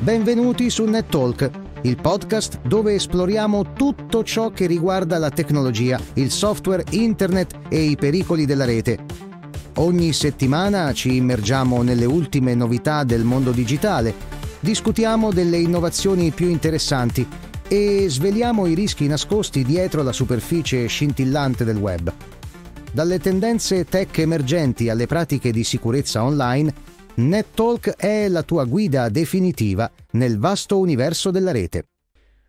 Benvenuti su NetTalk, il podcast dove esploriamo tutto ciò che riguarda la tecnologia, il software, internet e i pericoli della rete. Ogni settimana ci immergiamo nelle ultime novità del mondo digitale, discutiamo delle innovazioni più interessanti e sveliamo i rischi nascosti dietro la superficie scintillante del web. Dalle tendenze tech emergenti alle pratiche di sicurezza online, NetTalk è la tua guida definitiva nel vasto universo della rete.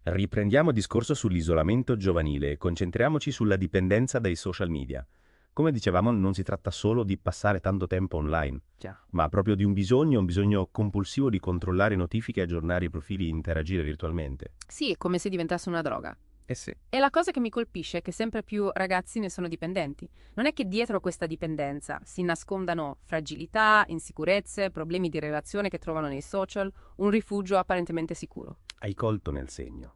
Riprendiamo il discorso sull'isolamento giovanile e concentriamoci sulla dipendenza dai social media. Come dicevamo, non si tratta solo di passare tanto tempo online, Già. ma proprio di un bisogno, un bisogno compulsivo di controllare notifiche, aggiornare i profili e interagire virtualmente. Sì, è come se diventasse una droga. Eh sì. E la cosa che mi colpisce è che sempre più ragazzi ne sono dipendenti. Non è che dietro questa dipendenza si nascondano fragilità, insicurezze, problemi di relazione che trovano nei social, un rifugio apparentemente sicuro. Hai colto nel segno.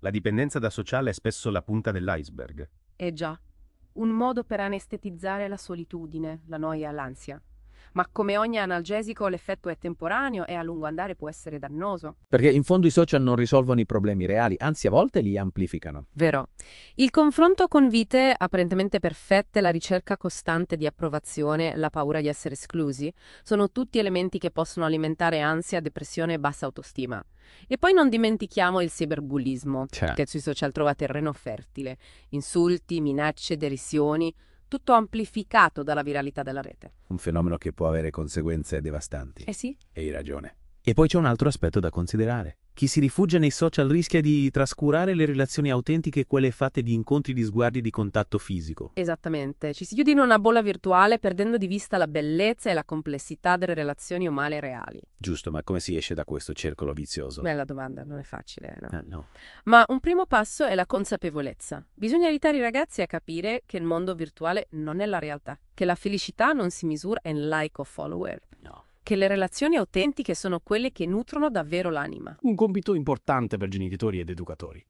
La dipendenza da sociale è spesso la punta dell'iceberg. Eh già, un modo per anestetizzare la solitudine, la noia, l'ansia ma come ogni analgesico l'effetto è temporaneo e a lungo andare può essere dannoso. Perché in fondo i social non risolvono i problemi reali, anzi a volte li amplificano. Vero. Il confronto con vite apparentemente perfette, la ricerca costante di approvazione, la paura di essere esclusi, sono tutti elementi che possono alimentare ansia, depressione e bassa autostima. E poi non dimentichiamo il cyberbullismo, cioè. che sui social trova terreno fertile. Insulti, minacce, derisioni tutto amplificato dalla viralità della rete. Un fenomeno che può avere conseguenze devastanti. Eh sì. E hai ragione. E poi c'è un altro aspetto da considerare. Chi si rifugia nei social rischia di trascurare le relazioni autentiche quelle fatte di incontri di sguardi di contatto fisico. Esattamente, ci si chiude in una bolla virtuale perdendo di vista la bellezza e la complessità delle relazioni umane reali. Giusto, ma come si esce da questo circolo vizioso? Bella domanda, non è facile, no? Eh, no. Ma un primo passo è la consapevolezza. Bisogna aiutare i ragazzi a capire che il mondo virtuale non è la realtà, che la felicità non si misura in like o follower. No che le relazioni autentiche sono quelle che nutrono davvero l'anima. Un compito importante per genitori ed educatori.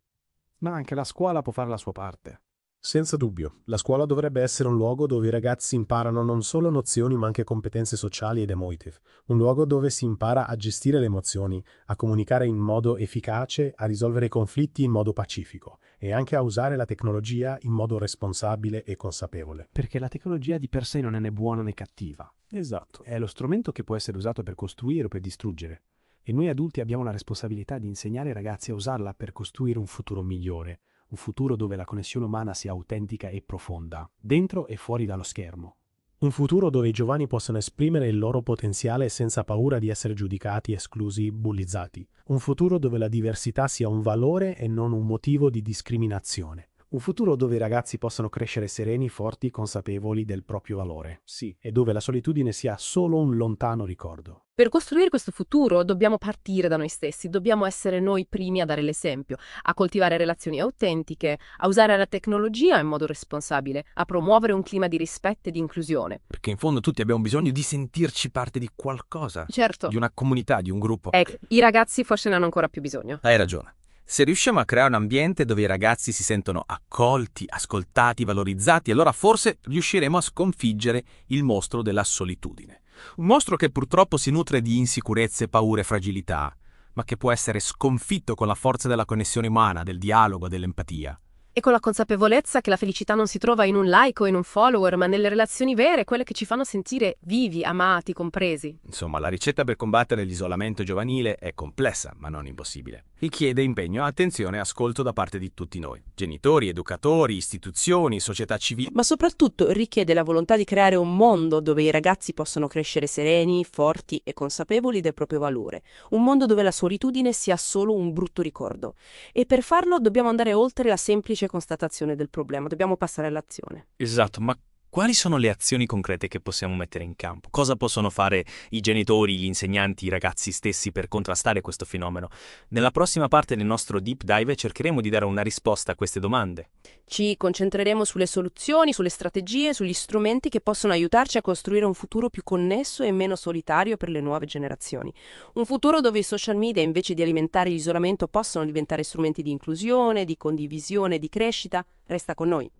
Ma anche la scuola può fare la sua parte. Senza dubbio, la scuola dovrebbe essere un luogo dove i ragazzi imparano non solo nozioni ma anche competenze sociali ed emotive, un luogo dove si impara a gestire le emozioni, a comunicare in modo efficace, a risolvere i conflitti in modo pacifico e anche a usare la tecnologia in modo responsabile e consapevole. Perché la tecnologia di per sé non è né buona né cattiva, Esatto, è lo strumento che può essere usato per costruire o per distruggere. E noi adulti abbiamo la responsabilità di insegnare ai ragazzi a usarla per costruire un futuro migliore, un futuro dove la connessione umana sia autentica e profonda, dentro e fuori dallo schermo. Un futuro dove i giovani possano esprimere il loro potenziale senza paura di essere giudicati, esclusi, bullizzati. Un futuro dove la diversità sia un valore e non un motivo di discriminazione. Un futuro dove i ragazzi possano crescere sereni, forti, consapevoli del proprio valore. Sì, e dove la solitudine sia solo un lontano ricordo. Per costruire questo futuro dobbiamo partire da noi stessi, dobbiamo essere noi primi a dare l'esempio, a coltivare relazioni autentiche, a usare la tecnologia in modo responsabile, a promuovere un clima di rispetto e di inclusione. Perché in fondo tutti abbiamo bisogno di sentirci parte di qualcosa. Certo. Di una comunità, di un gruppo. Ecco, i ragazzi forse ne hanno ancora più bisogno. Hai ragione. Se riusciamo a creare un ambiente dove i ragazzi si sentono accolti, ascoltati, valorizzati, allora forse riusciremo a sconfiggere il mostro della solitudine. Un mostro che purtroppo si nutre di insicurezze, paure e fragilità, ma che può essere sconfitto con la forza della connessione umana, del dialogo, dell'empatia. E con la consapevolezza che la felicità non si trova in un like o in un follower, ma nelle relazioni vere, quelle che ci fanno sentire vivi, amati, compresi. Insomma, la ricetta per combattere l'isolamento giovanile è complessa, ma non impossibile richiede impegno, attenzione e ascolto da parte di tutti noi, genitori, educatori, istituzioni, società civile. Ma soprattutto richiede la volontà di creare un mondo dove i ragazzi possono crescere sereni, forti e consapevoli del proprio valore, un mondo dove la solitudine sia solo un brutto ricordo. E per farlo dobbiamo andare oltre la semplice constatazione del problema, dobbiamo passare all'azione. Esatto, ma quali sono le azioni concrete che possiamo mettere in campo? Cosa possono fare i genitori, gli insegnanti, i ragazzi stessi per contrastare questo fenomeno? Nella prossima parte del nostro deep dive cercheremo di dare una risposta a queste domande. Ci concentreremo sulle soluzioni, sulle strategie, sugli strumenti che possono aiutarci a costruire un futuro più connesso e meno solitario per le nuove generazioni. Un futuro dove i social media, invece di alimentare l'isolamento, possono diventare strumenti di inclusione, di condivisione, di crescita. Resta con noi.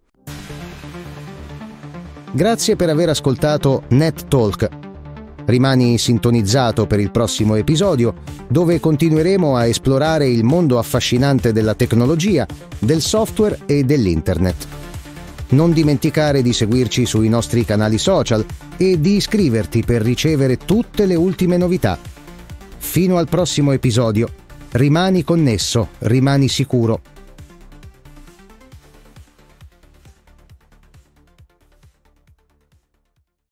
Grazie per aver ascoltato Net Talk. Rimani sintonizzato per il prossimo episodio, dove continueremo a esplorare il mondo affascinante della tecnologia, del software e dell'internet. Non dimenticare di seguirci sui nostri canali social e di iscriverti per ricevere tutte le ultime novità. Fino al prossimo episodio, rimani connesso, rimani sicuro